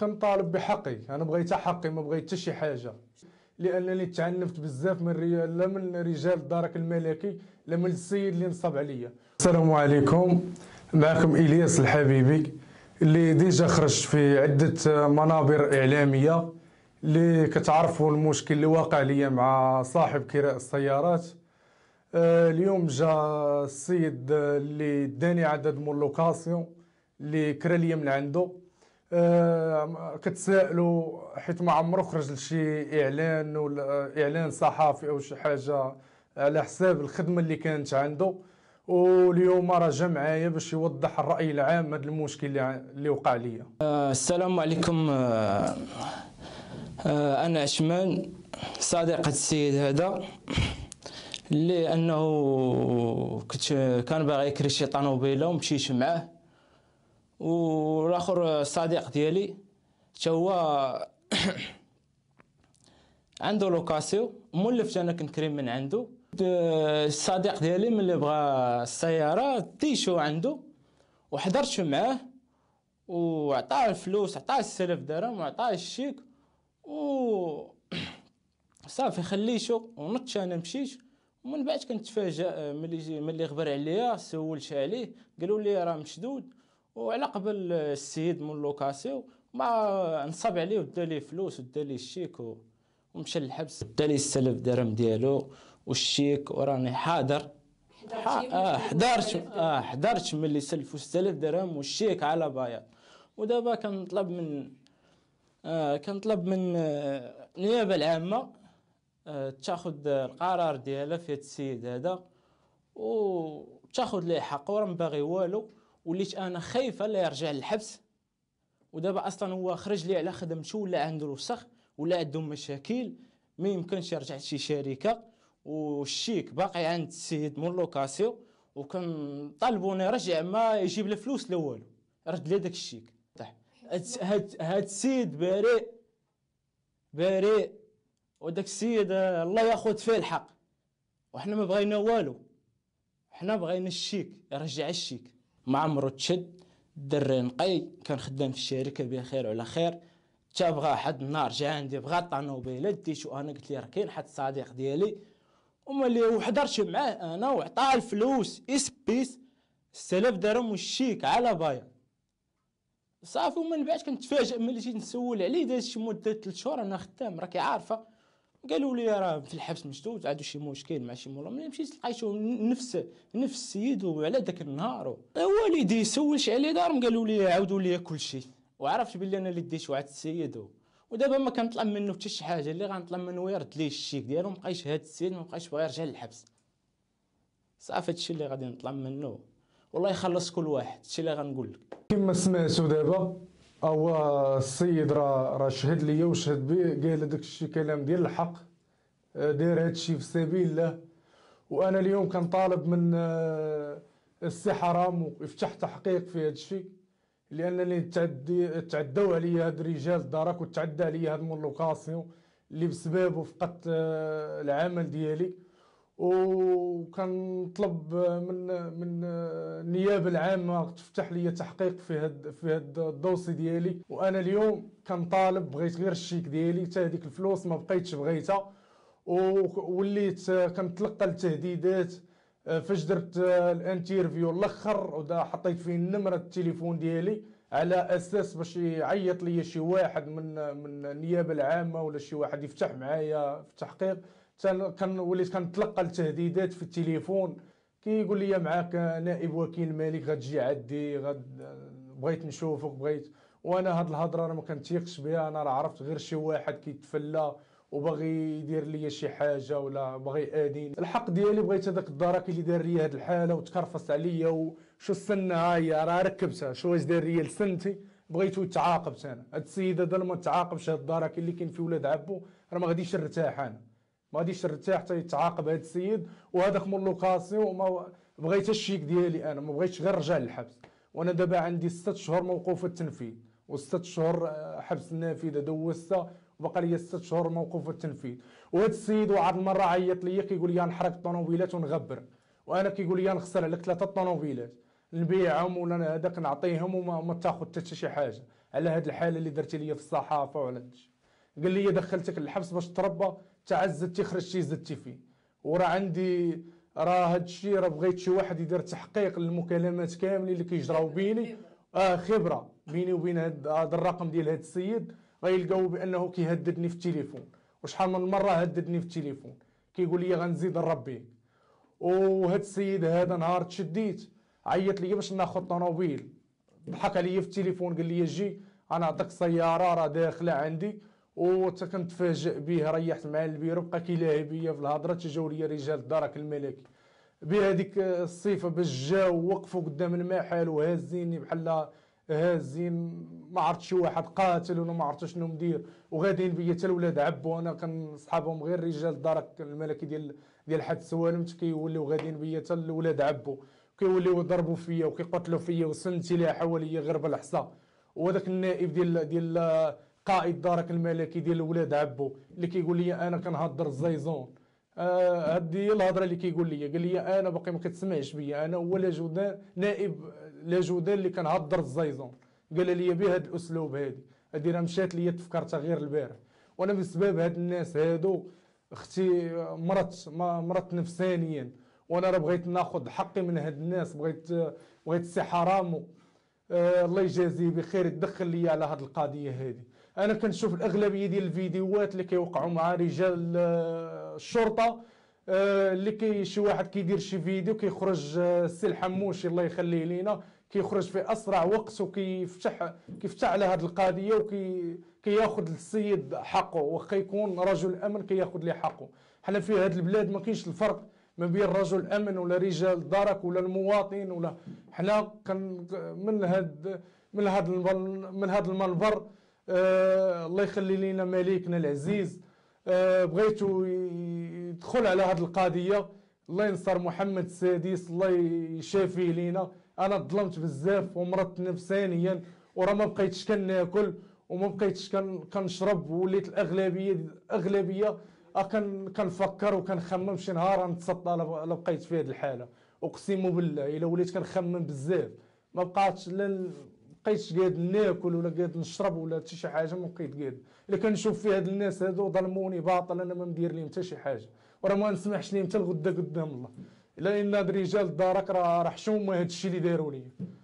كنطالب بحقي انا بغيت حقي ما بغيت حتى شي حاجه لانني تعنفت بزاف من الرجال لا من رجال الدرك الملكي لا من السيد اللي نصب عليا السلام عليكم معكم الياس الحبيبي اللي ديجا خرجت في عده منابر اعلاميه اللي كتعرفوا المشكل اللي واقع ليا مع صاحب كراء السيارات آه، اليوم جا السيد اللي داني عدد من لوكاسيون اللي كرا ليا من عنده كتسائلوا حيت ما عمرو خرج لشي اعلان ولا اعلان صحفي او شي حاجه على حساب الخدمه اللي كانت عنده واليوم راه جا معايا باش يوضح الراي العام هذا المشكل اللي وقع ليا آه، السلام عليكم آه، آه، انا عثمان صديق السيد هذا لانه كنت كان باغي يكري شي طوموبيله ومشيت معاه والاخر صديق ديالي حتى هو عنده لوكاسيو مولفت انا كنت كريم من عنده الصديق ديالي ملي بغى السياره تيشو عنده وحضرت معاه وعطاه الفلوس عطاه السلف درهم وعطاه الشيك و صافي خليشو ونطش انا مشيت ومن بعد كنتفاجئ ملي ملي غبر عليا سولت عليه قالوا لي راه مشدود وعلى قبل السيد من لوكاسيو ما نصب عليه ودا ليه فلوس ودا ليه الشيك ومشى للحبس دا ليه السلف درهم ديالو والشيك وراني حاضر حضرت آه،, اه حضرت ملي سلفوا 6000 درهم والشيك على بياض ودابا كنطلب من آه كنطلب من آه، النيابه آه العامه آه تاخذ القرار ديالها في هذا السيد هذا وتاخذ ليه حقه راه ما باغي والو وليت انا خايفه لا يرجع للحبس ودابا اصلا هو خرج لي على خدمته ولا عنده الوسخ ولا عنده مشاكل ما يمكنش يرجع لشي شركه والشيك باقي عند السيد مول لوكاسيو وكنطالبو رجع ما يجيب لا فلوس لا والو رد لي داك الشيك طيب. هاد هاد السيد بريء بريء وداك السيد الله ياخذ فيه الحق وحنا ما بغينا والو حنا بغينا الشيك يرجع الشيك مع تشد دري نقي كان خدام في الشركه بخير وعلى خير تا بغا حد النار جا عندي بغا طنوبيله ديتو انا قلت ليه راه كاين حد صديق ديالي وما اللي وحضرش معاه انا وعطاه الفلوس اسبيس بيس 6000 درهم وشيك على بايا صافي ومن بعد كنتفاجئ ملي جيت نسول عليه داز شي مده 3 شهور انا خدام راكي عارفه قالوا لي راه في الحبس مشدود عادوا شي مشكل مع شي مولاي ملي مشيت لقيتو نفس نفس السيد وعلى ذاك النهار والدي سولش عليه دارهم قالوا لي عاودوا لي كل شيء وعرفت بلي انا اللي ديت وعد السيد ودابا ما كنطلب منه حتى شي حاجه اللي غنطلب منه يرد لي الشيك ديالو مابقايش هاد السيد مابقايش بغا يرجع للحبس صافي هادشي اللي غادي نطلب منه والله يخلص كل واحد هادشي اللي غنقول لك كما سمعتوا دابا او السيد راه را شهد ليا وشهد بي قال هذاك الشيء كلام ديال الحق آه، داير هذا الشيء في سبيل الله وانا اليوم كنطالب من آه، السي حرام ويفتح تحقيق في هذا الشيء لانني تعدوا عليا هاد الرجال الدرك وتعدى عليا هاد مون لوكاسيون اللي بسببه فقدت آه، العمل ديالي طلب من من النيابه العامه تفتح لي تحقيق في هاد في هاد الدوسي ديالي وانا اليوم كنطالب بغيت غير الشيك ديالي حتى هذيك الفلوس ما بقيتش بغيتها ووليت كنتلقى التهديدات آه، فاش درت آه، الانترفيو الاخر ودا حطيت فيه نمره التليفون ديالي على اساس باش يعيط لي شي واحد من من النيابه العامه ولا شي واحد يفتح معايا في التحقيق كان وليت كنتلقى التهديدات في التليفون كيقول كي لي معاك نائب وكيل الملك غتجي عندي غد بغيت نشوفك بغيت وانا هاد الهضره انا ما كنتيقش بها انا راه عرفت غير شي واحد كيتفلى وباغي يدير لي شي حاجه ولا باغي ياديني الحق ديالي بغيت هذاك الدرك اللي دار لي هاد الحاله وتكرفص عليا وشو السنه هاي راه ركبتها شو واش دار لي لسنتي بغيتو يتعاقب انا هاد السيد ما تعاقبش هاد الدرك اللي كاين في ولاد عبو راه ما غاديش نرتاح انا ما غاديش نرتاح حتى يتعاقب هذا السيد وهذاك مول لوكاسيون وما بغيت الشيك ديالي انا ما بغيتش غير نرجع للحبس وانا دابا عندي ست شهور موقوف التنفيذ وست شهور آه، حبس النافذه دوزتها وبقى لي ست شهور موقوف التنفيذ وهذا السيد واحد المره عيط لي كيقول لي نحرق الطوموبيلات ونغبر وانا كيقول لي نخسر عليك ثلاثه طوموبيلات نبيعهم ولا هذاك نعطيهم وما تاخذ حتى شي حاجه على هاد الحاله اللي درتي لي في الصحافه وعلى قال لي دخلتك للحبس باش تربى تاع زدتي خرجتي زدتي فيه وراه عندي راه هادشي راه بغيت شي واحد يدير تحقيق للمكالمات كاملين اللي كيجراو بيني اه خبره بيني وبين هذا الرقم ديال هذا السيد غيلقاو بانه كيهددني في التليفون وشحال من مره هددني في التليفون كيقول لي غنزيد نربيك وهاد السيد هذا نهار تشديت عيط لي باش ناخذ طوموبيل ضحك عليا في التليفون قال لي جي انا عطيك سياره راه داخله عندي كنتفاجئ به ريحت مع البيرو بقى كيلاهي بيا في الهضره ليا رجال الدرك الملكي بهذيك الصفه باش جاو وقفوا قدام المحل وهازيني بحال هازين ما عرفت شي واحد قاتل ولا ما عرفت شنو مدير وغاديين بيا حتى الولاد عبوا انا كنصحابهم غير رجال الدرك الملكي ديال ديال حد سوالمت كيوليو غاديين بيا حتى الولاد عبوا كيوليو يضربوا فيا وكيقتلوا فيا وسنتي لها حواليا غير بالحصى وهذاك النائب ديال ديال قائد دارك الملكي ديال ولاد عبو اللي كيقول لي انا كنهضر الزيزون آه هذه هي الهضره اللي كيقول لي قال لي انا باقي ما كتسمعش بيا انا هو لا جودان نائب لا جودان اللي كنهضر الزيزون قال لي بهذا الاسلوب هادي هادي راه مشات ليا تفكرتها غير البارح وانا بسبب هاد الناس هادو اختي مرت مرت نفسانيا وانا راه بغيت ناخذ حقي من هاد الناس بغيت بغيت السي حرامو آه الله يجازيه بخير يدخل ليا على هاد القضيه هادي انا كنشوف الاغلبيه ديال الفيديوهات اللي كيوقعوا مع رجال آه، الشرطه آه، اللي كي شي واحد كيدير شي فيديو كيخرج آه، السي الحموش الله يخليه لينا كيخرج في اسرع وقت وكيفتح كيفتح على هذه القضيه وكي كياخذ السيد حقه وخا يكون رجل امن كياخذ ليه حقه حنا في هذه البلاد ما كاينش الفرق ما بين رجل امن ولا رجال درك ولا المواطن ولا حنا كن من هاد من هاد من هاد المنبر آه، الله يخلي لينا مليكنا العزيز آه بغيتو يدخل على هذه القضيه الله ينصر محمد السادس الله يشافيه لينا انا ظلمت بزاف ومرضت نفسانيا وراه ما بقيتش كناكل وما بقيتش كنشرب وليت الاغلبيه الاغلبيه آه، كنفكر وكنخمم شي نهار غنتصدى لبقيت بقيت في هذه الحاله اقسم بالله الا وليت كنخمم بزاف ما بقاتش لا بقيتش قاد ناكل ولا قاد نشرب ولا حتى شي حاجه ما بقيت قاد الا كنشوف في هاد الناس هادو ظلموني باطل انا ما ندير لهم حتى شي حاجه وراه ما نسمحش لهم حتى الغدا قدام الله الا ان هاد رجال دارك راه حشومه هاد الشيء اللي داروا لي